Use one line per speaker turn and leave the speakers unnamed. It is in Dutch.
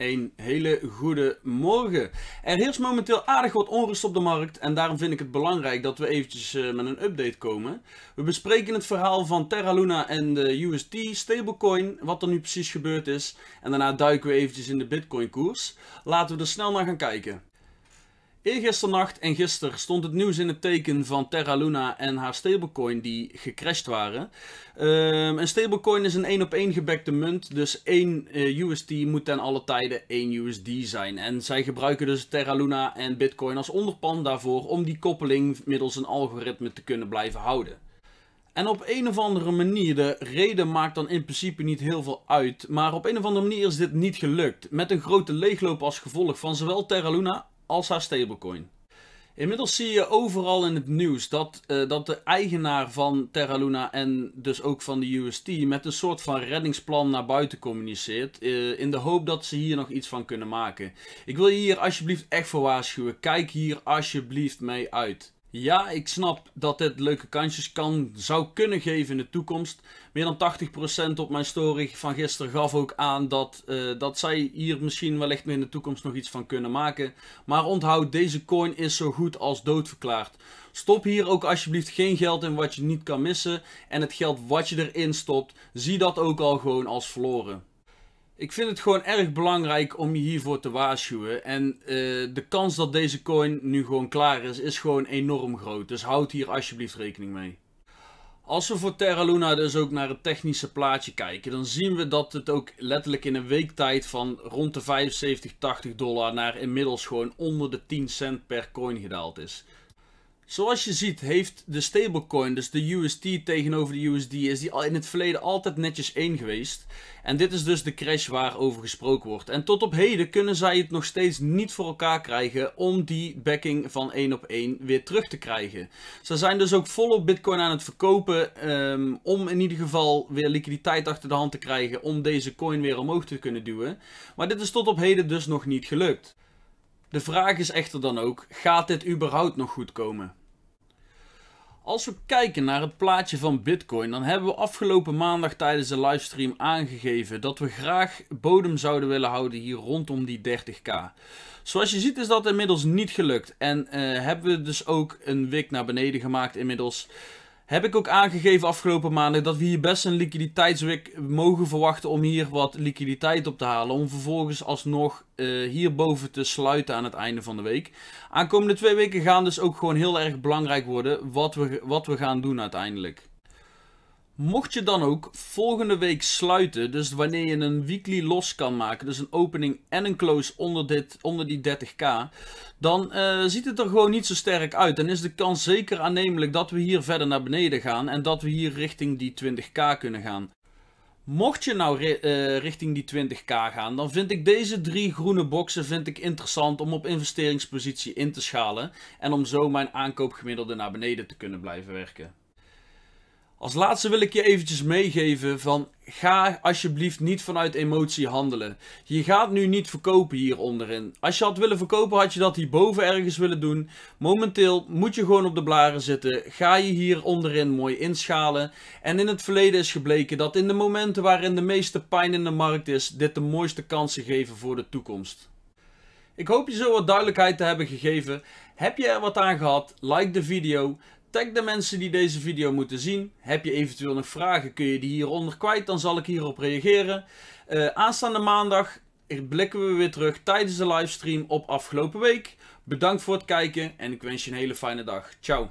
Een hele goede morgen. Er heerst momenteel aardig wat onrust op de markt en daarom vind ik het belangrijk dat we eventjes eh, met een update komen. We bespreken het verhaal van Terra Luna en de UST stablecoin, wat er nu precies gebeurd is. En daarna duiken we eventjes in de Bitcoin koers. Laten we er snel naar gaan kijken. Eergisternacht en gisteren stond het nieuws in het teken van Terra Luna en haar stablecoin die gecrashed waren. Ehm, een stablecoin is een 1 op 1 gebekte munt, dus 1 eh, USD moet ten alle tijde 1 USD zijn. En zij gebruiken dus Terra Luna en Bitcoin als onderpand daarvoor om die koppeling middels een algoritme te kunnen blijven houden. En op een of andere manier, de reden maakt dan in principe niet heel veel uit, maar op een of andere manier is dit niet gelukt. Met een grote leegloop als gevolg van zowel Terra Luna als haar stablecoin. Inmiddels zie je overal in het nieuws dat, eh, dat de eigenaar van Terra Luna en dus ook van de UST met een soort van reddingsplan naar buiten communiceert. Eh, in de hoop dat ze hier nog iets van kunnen maken. Ik wil je hier alsjeblieft echt voor waarschuwen. Kijk hier alsjeblieft mee uit. Ja, ik snap dat dit leuke kansjes kan, zou kunnen geven in de toekomst. Meer dan 80% op mijn story van gisteren gaf ook aan dat, eh, dat zij hier misschien wellicht in de toekomst nog iets van kunnen maken. Maar onthoud, deze coin is zo goed als doodverklaard. Stop hier ook alsjeblieft geen geld in wat je niet kan missen. En het geld wat je erin stopt, zie dat ook al gewoon als verloren. Ik vind het gewoon erg belangrijk om je hiervoor te waarschuwen. En eh, de kans dat deze coin nu gewoon klaar is, is gewoon enorm groot. Dus houd hier alsjeblieft rekening mee. Als we voor Terra Luna dus ook naar het technische plaatje kijken, dan zien we dat het ook letterlijk in een week tijd van rond de 75, 80 dollar naar inmiddels gewoon onder de 10 cent per coin gedaald is. Zoals je ziet heeft de stablecoin, dus de UST tegenover de USD, is die in het verleden altijd netjes 1 geweest. En dit is dus de crash waar over gesproken wordt. En tot op heden kunnen zij het nog steeds niet voor elkaar krijgen om die backing van 1 op 1 weer terug te krijgen. Ze zijn dus ook volop bitcoin aan het verkopen ehm, om in ieder geval weer liquiditeit achter de hand te krijgen om deze coin weer omhoog te kunnen duwen. Maar dit is tot op heden dus nog niet gelukt. De vraag is echter dan ook, gaat dit überhaupt nog goed komen? Als we kijken naar het plaatje van Bitcoin, dan hebben we afgelopen maandag tijdens de livestream aangegeven dat we graag bodem zouden willen houden hier rondom die 30k. Zoals je ziet is dat inmiddels niet gelukt en eh, hebben we dus ook een wik naar beneden gemaakt inmiddels heb ik ook aangegeven afgelopen maanden dat we hier best een liquiditeitswick mogen verwachten om hier wat liquiditeit op te halen. Om vervolgens alsnog uh, hierboven te sluiten aan het einde van de week. Aankomende twee weken gaan dus ook gewoon heel erg belangrijk worden wat we, wat we gaan doen uiteindelijk. Mocht je dan ook volgende week sluiten, dus wanneer je een weekly los kan maken, dus een opening en een close onder, dit, onder die 30k, dan eh, ziet het er gewoon niet zo sterk uit. Dan is de kans zeker aannemelijk dat we hier verder naar beneden gaan en dat we hier richting die 20k kunnen gaan. Mocht je nou eh, richting die 20k gaan, dan vind ik deze drie groene boxen vind ik interessant om op investeringspositie in te schalen en om zo mijn aankoopgemiddelde naar beneden te kunnen blijven werken. Als laatste wil ik je eventjes meegeven van ga alsjeblieft niet vanuit emotie handelen. Je gaat nu niet verkopen hier onderin. Als je had willen verkopen had je dat hierboven ergens willen doen. Momenteel moet je gewoon op de blaren zitten. Ga je hier onderin mooi inschalen. En in het verleden is gebleken dat in de momenten waarin de meeste pijn in de markt is, dit de mooiste kansen geven voor de toekomst. Ik hoop je zo wat duidelijkheid te hebben gegeven. Heb je er wat aan gehad? Like de video. Tag de mensen die deze video moeten zien. Heb je eventueel nog vragen, kun je die hieronder kwijt, dan zal ik hierop reageren. Eh, aanstaande maandag blikken we weer terug tijdens de livestream op afgelopen week. Bedankt voor het kijken en ik wens je een hele fijne dag. Ciao.